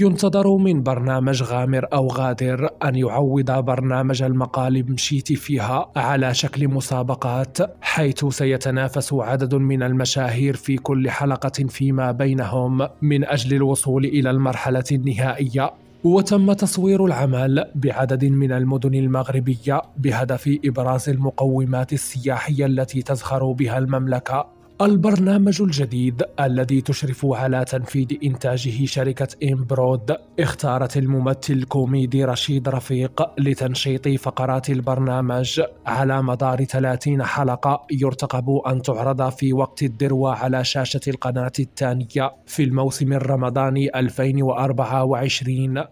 ينتظر من برنامج غامر أو غادر أن يعوض برنامج المقالب مشيت فيها على شكل مسابقات حيث سيتنافس عدد من المشاهير في كل حلقة فيما بينهم من أجل الوصول إلى المرحلة النهائية وتم تصوير العمل بعدد من المدن المغربية بهدف إبراز المقومات السياحية التي تزخر بها المملكة البرنامج الجديد الذي تشرف على تنفيذ إنتاجه شركة إمبرود اختارت الممثل الكوميدي رشيد رفيق لتنشيط فقرات البرنامج على مدار 30 حلقة يرتقب أن تعرض في وقت الذروة على شاشة القناة الثانية في الموسم الرمضاني 2024